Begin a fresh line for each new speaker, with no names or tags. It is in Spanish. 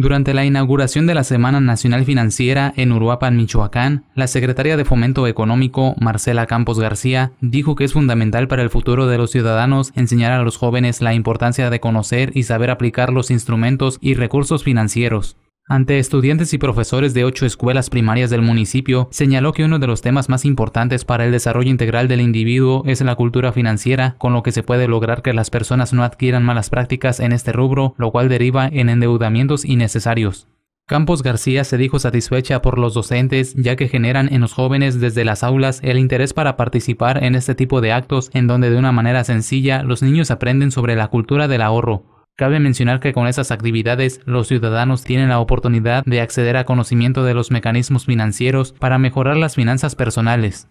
Durante la inauguración de la Semana Nacional Financiera en Uruapan, Michoacán, la secretaria de Fomento Económico, Marcela Campos García, dijo que es fundamental para el futuro de los ciudadanos enseñar a los jóvenes la importancia de conocer y saber aplicar los instrumentos y recursos financieros. Ante estudiantes y profesores de ocho escuelas primarias del municipio, señaló que uno de los temas más importantes para el desarrollo integral del individuo es la cultura financiera, con lo que se puede lograr que las personas no adquieran malas prácticas en este rubro, lo cual deriva en endeudamientos innecesarios. Campos García se dijo satisfecha por los docentes, ya que generan en los jóvenes desde las aulas el interés para participar en este tipo de actos en donde de una manera sencilla los niños aprenden sobre la cultura del ahorro. Cabe mencionar que con esas actividades los ciudadanos tienen la oportunidad de acceder a conocimiento de los mecanismos financieros para mejorar las finanzas personales.